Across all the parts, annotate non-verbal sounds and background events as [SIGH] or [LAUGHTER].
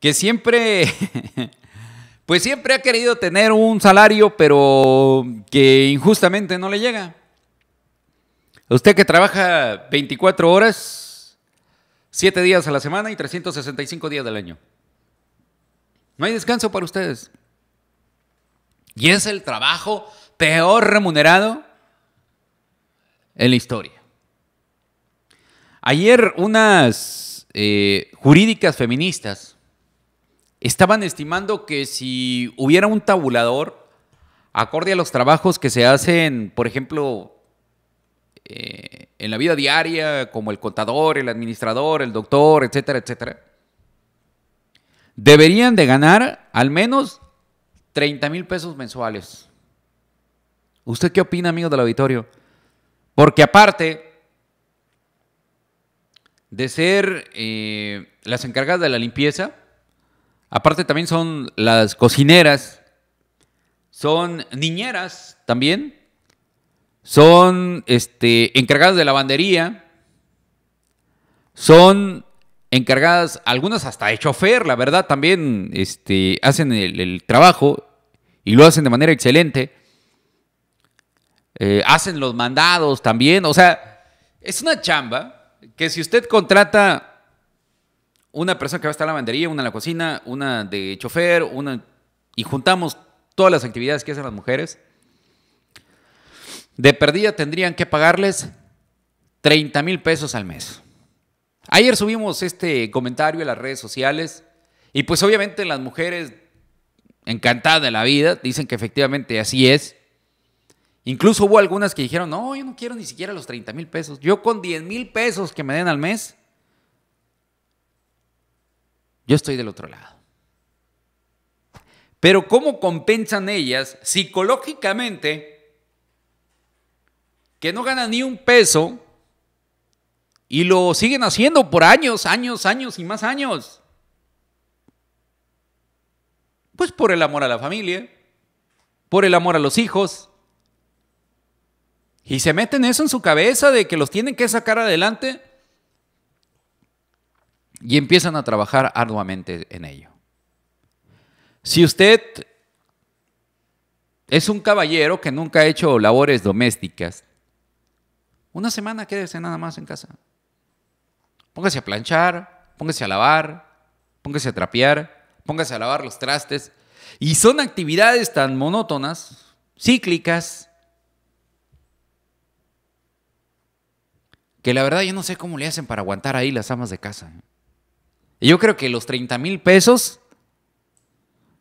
que siempre, [LAUGHS] pues siempre ha querido tener un salario, pero que injustamente no le llega. Usted que trabaja 24 horas, 7 días a la semana y 365 días del año. No hay descanso para ustedes. Y es el trabajo peor remunerado en la historia. Ayer unas eh, jurídicas feministas estaban estimando que si hubiera un tabulador acorde a los trabajos que se hacen, por ejemplo, eh, en la vida diaria, como el contador, el administrador, el doctor, etcétera, etcétera, deberían de ganar al menos 30 mil pesos mensuales. ¿Usted qué opina, amigo del auditorio? Porque aparte de ser eh, las encargadas de la limpieza, Aparte también son las cocineras, son niñeras también, son este, encargadas de lavandería, son encargadas, algunas hasta de chofer, la verdad, también este, hacen el, trabajo y lo hacen de manera excelente. Eh, hacen los mandados también, o sea, es una chamba que si usted contrata una persona que va a estar en la lavandería, una en la cocina, una de chofer, una... Y juntamos todas las actividades que hacen las mujeres. De perdida tendrían que pagarles 30 mil pesos al mes. Ayer subimos este comentario a las redes sociales y pues obviamente las mujeres encantadas de la vida dicen que efectivamente así es. Incluso hubo algunas que dijeron, no, yo no quiero ni siquiera los 30 mil pesos. Yo con 10 mil pesos que me den al mes, yo estoy del otro lado. Pero ¿cómo compensan ellas psicológicamente que no ganan ni un peso y lo siguen haciendo por años, años, años y más años? Pues por el amor a la familia, por el amor a los hijos. Y se meten eso en su cabeza de que los tienen que sacar adelante y empiezan a trabajar arduamente en ello. Si usted es un caballero que nunca ha hecho labores domésticas, una semana quédese nada más en casa. Póngase a planchar, póngase a lavar, póngase a trapear, póngase a lavar los trastes. Y son actividades tan monótonas, cíclicas, que la verdad yo no sé cómo le hacen para aguantar ahí las amas de casa yo creo que los 30 mil pesos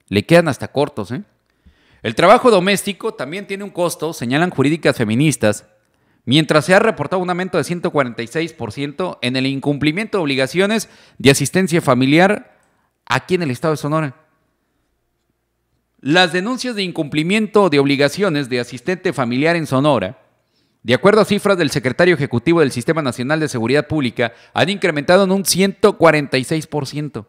le quedan hasta cortos. ¿eh? El trabajo doméstico también tiene un costo, señalan jurídicas feministas, mientras se ha reportado un aumento de 146% en el incumplimiento de obligaciones de asistencia familiar aquí en el estado de Sonora. Las denuncias de incumplimiento de obligaciones de asistente familiar en Sonora de acuerdo a cifras del secretario ejecutivo del Sistema Nacional de Seguridad Pública, han incrementado en un 146%.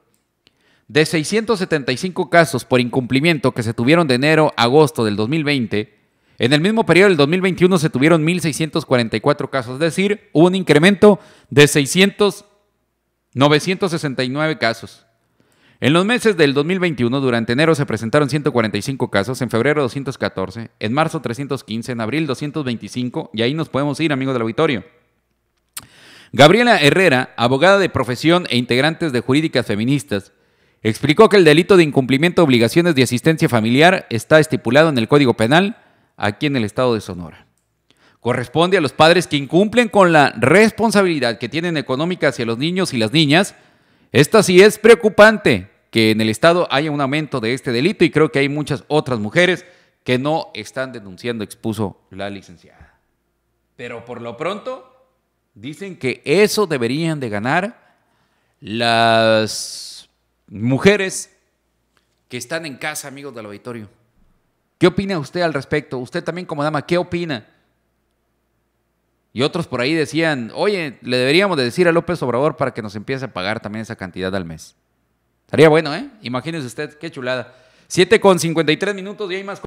De 675 casos por incumplimiento que se tuvieron de enero a agosto del 2020, en el mismo periodo del 2021 se tuvieron 1.644 casos, es decir, hubo un incremento de 600, 969 casos. En los meses del 2021, durante enero se presentaron 145 casos, en febrero 214, en marzo 315, en abril 225, y ahí nos podemos ir, amigos del auditorio. Gabriela Herrera, abogada de profesión e integrantes de jurídicas feministas, explicó que el delito de incumplimiento de obligaciones de asistencia familiar está estipulado en el Código Penal aquí en el Estado de Sonora. Corresponde a los padres que incumplen con la responsabilidad que tienen económica hacia los niños y las niñas esta sí es preocupante que en el Estado haya un aumento de este delito y creo que hay muchas otras mujeres que no están denunciando, expuso la licenciada. Pero por lo pronto, dicen que eso deberían de ganar las mujeres que están en casa, amigos del auditorio. ¿Qué opina usted al respecto? Usted también como dama, ¿qué opina? Y otros por ahí decían, oye, le deberíamos decir a López Obrador para que nos empiece a pagar también esa cantidad al mes. Estaría bueno, ¿eh? Imagínense usted, qué chulada. 7 con 53 minutos y hay más.